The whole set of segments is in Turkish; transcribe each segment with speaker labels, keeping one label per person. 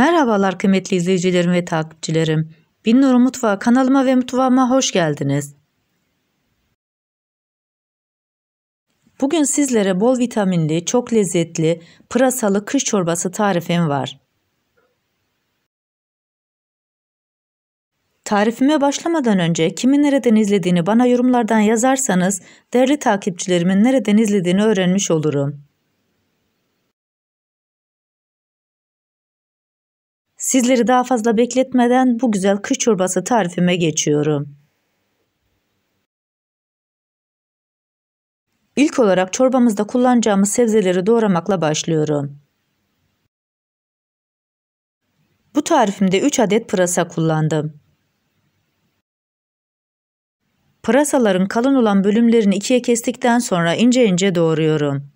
Speaker 1: Merhabalar kıymetli izleyicilerim ve takipçilerim. Binnur Mutfağı kanalıma ve mutfağıma hoş geldiniz. Bugün sizlere bol vitaminli, çok lezzetli, pırasalı kış çorbası tarifim var. Tarifime başlamadan önce kimi nereden izlediğini bana yorumlardan yazarsanız değerli takipçilerimin nereden izlediğini öğrenmiş olurum. Sizleri daha fazla bekletmeden bu güzel kış çorbası tarifime geçiyorum. İlk olarak çorbamızda kullanacağımız sebzeleri doğramakla başlıyorum. Bu tarifimde 3 adet pırasa kullandım. Pırasaların kalın olan bölümlerini ikiye kestikten sonra ince ince doğruyorum.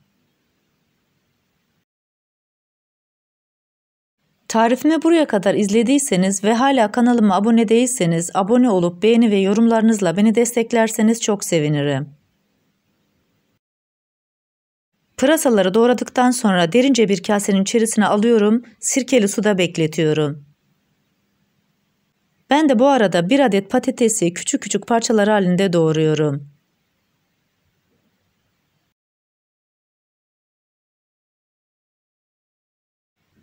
Speaker 1: Tarifimi buraya kadar izlediyseniz ve hala kanalıma abone değilseniz abone olup beğeni ve yorumlarınızla beni desteklerseniz çok sevinirim. Pırasaları doğradıktan sonra derince bir kasenin içerisine alıyorum, sirkeli suda bekletiyorum. Ben de bu arada bir adet patatesi küçük küçük parçalar halinde doğruyorum.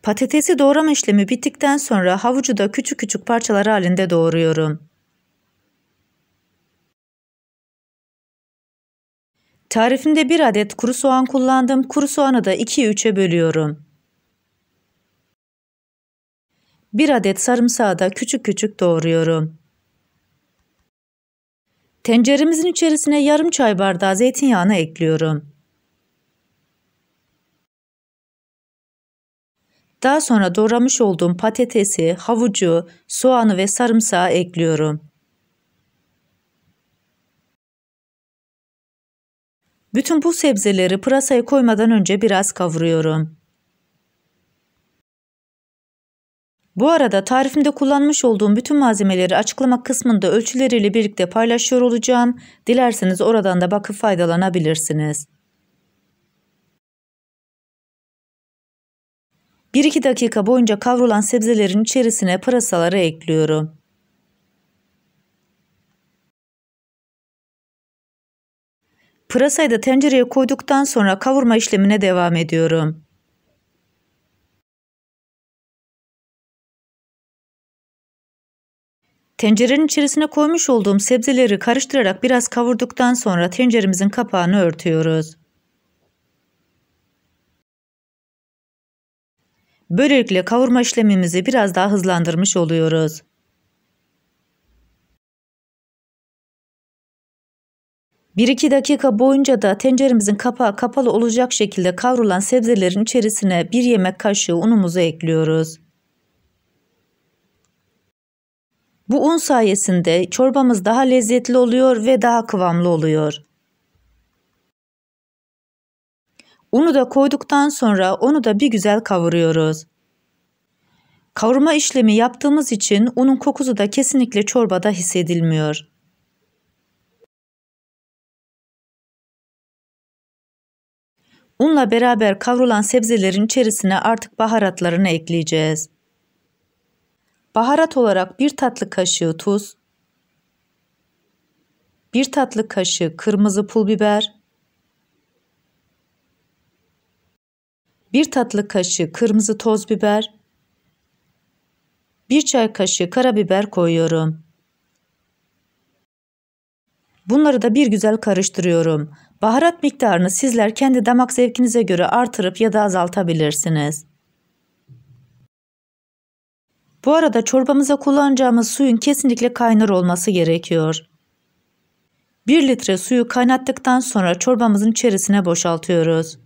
Speaker 1: Patatesi doğrama işlemi bittikten sonra havucu da küçük küçük parçalar halinde doğruyorum. Tarifimde bir adet kuru soğan kullandım. Kuru soğanı da 2'ye 3'e bölüyorum. Bir adet sarımsağı da küçük küçük doğruyorum. Tenceremizin içerisine yarım çay bardağı zeytinyağını ekliyorum. Daha sonra doğramış olduğum patatesi, havucu, soğanı ve sarımsağı ekliyorum. Bütün bu sebzeleri pırasaya koymadan önce biraz kavuruyorum. Bu arada tarifimde kullanmış olduğum bütün malzemeleri açıklama kısmında ölçüleriyle birlikte paylaşıyor olacağım. Dilerseniz oradan da bakıp faydalanabilirsiniz. 1-2 dakika boyunca kavrulan sebzelerin içerisine pırasaları ekliyorum. Pırasayı da tencereye
Speaker 2: koyduktan sonra kavurma işlemine devam ediyorum. Tencerenin içerisine
Speaker 1: koymuş olduğum sebzeleri karıştırarak biraz kavurduktan sonra tenceremizin kapağını örtüyoruz. Böylelikle kavurma işlemimizi biraz daha hızlandırmış oluyoruz. Bir iki dakika boyunca da tenceremizin kapağı kapalı olacak şekilde kavrulan sebzelerin içerisine bir yemek kaşığı unumuzu ekliyoruz. Bu un sayesinde çorbamız daha lezzetli oluyor ve daha kıvamlı oluyor. Unu da koyduktan sonra onu da bir güzel kavuruyoruz. Kavurma işlemi yaptığımız için unun kokusu da kesinlikle çorbada hissedilmiyor. Unla beraber kavrulan sebzelerin içerisine artık baharatlarını ekleyeceğiz. Baharat olarak 1 tatlı kaşığı tuz, 1 tatlı kaşığı kırmızı pul biber, 1 tatlı kaşığı kırmızı toz biber, 1 çay kaşığı karabiber koyuyorum. Bunları da bir güzel karıştırıyorum. Baharat miktarını sizler kendi damak zevkinize göre artırıp ya da azaltabilirsiniz. Bu arada çorbamıza kullanacağımız suyun kesinlikle kaynar olması gerekiyor. 1 litre suyu kaynattıktan sonra çorbamızın içerisine boşaltıyoruz.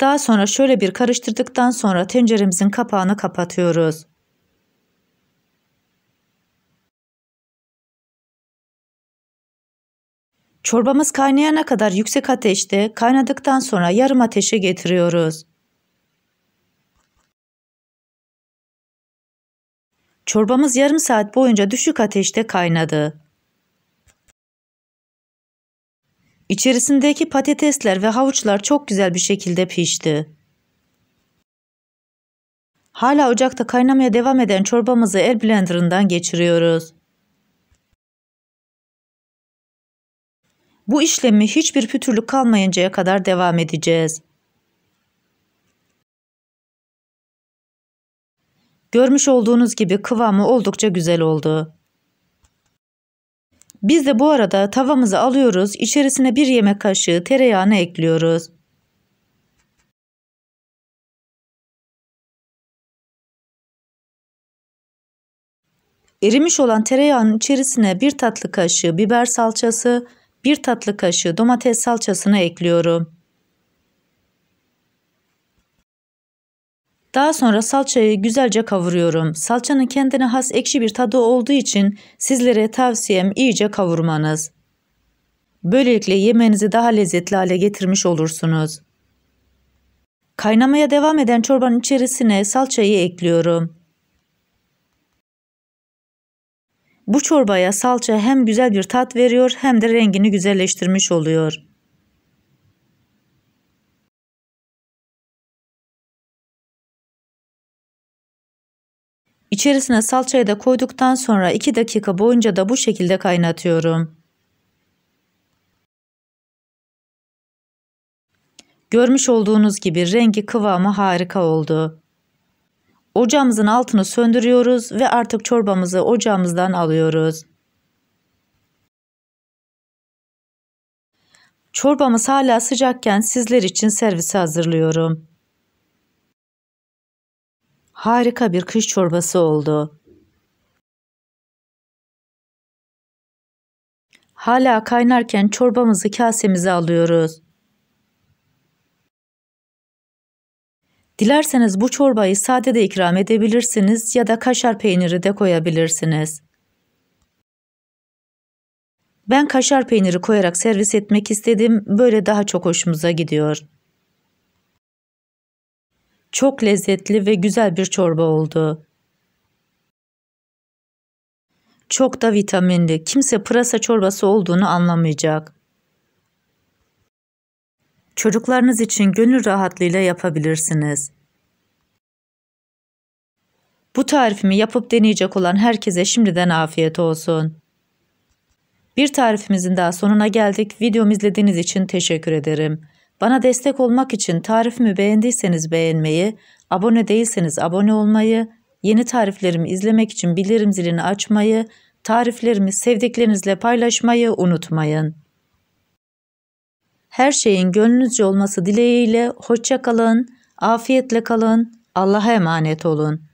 Speaker 1: Daha sonra şöyle bir karıştırdıktan sonra tenceremizin kapağını kapatıyoruz. Çorbamız kaynayana kadar yüksek ateşte, kaynadıktan sonra yarım ateşe getiriyoruz. Çorbamız yarım saat boyunca düşük ateşte kaynadı. İçerisindeki patatesler ve havuçlar çok güzel bir şekilde pişti. Hala ocakta kaynamaya devam eden çorbamızı el blenderından geçiriyoruz. Bu işlemi hiçbir pütürlük kalmayıncaya kadar devam edeceğiz. Görmüş olduğunuz gibi kıvamı oldukça güzel oldu. Biz de bu arada tavamızı alıyoruz. İçerisine bir yemek kaşığı tereyağını ekliyoruz. Erimiş olan tereyağının içerisine bir tatlı kaşığı biber salçası, bir tatlı kaşığı domates salçasını ekliyorum. Daha sonra salçayı güzelce kavuruyorum. Salçanın kendine has ekşi bir tadı olduğu için sizlere tavsiyem iyice kavurmanız. Böylelikle yemenizi daha lezzetli hale getirmiş olursunuz. Kaynamaya devam eden çorbanın içerisine salçayı ekliyorum. Bu çorbaya salça hem güzel bir tat veriyor hem de rengini güzelleştirmiş oluyor. İçerisine salçayı da koyduktan sonra 2 dakika boyunca da bu şekilde kaynatıyorum. Görmüş olduğunuz gibi rengi kıvamı harika oldu. Ocağımızın altını söndürüyoruz ve artık çorbamızı ocağımızdan alıyoruz. Çorbamız hala sıcakken sizler için servise hazırlıyorum harika bir kış çorbası oldu.
Speaker 2: Hala kaynarken çorbamızı
Speaker 1: kasemize alıyoruz. Dilerseniz bu çorbayı sade de ikram edebilirsiniz ya da kaşar peyniri de koyabilirsiniz. Ben kaşar peyniri koyarak servis etmek istedim. Böyle daha çok hoşumuza gidiyor. Çok lezzetli ve güzel bir çorba oldu. Çok da vitaminli. Kimse pırasa çorbası olduğunu anlamayacak. Çocuklarınız için gönül rahatlığıyla yapabilirsiniz. Bu tarifimi yapıp deneyecek olan herkese şimdiden afiyet olsun. Bir tarifimizin daha sonuna geldik. Videomu izlediğiniz için teşekkür ederim. Bana destek olmak için tarifimi beğendiyseniz beğenmeyi, abone değilseniz abone olmayı, yeni tariflerimi izlemek için bildirim zilini açmayı, tariflerimi sevdiklerinizle paylaşmayı unutmayın. Her şeyin gönlünüzce olması dileğiyle hoşçakalın, afiyetle kalın, Allah'a emanet olun.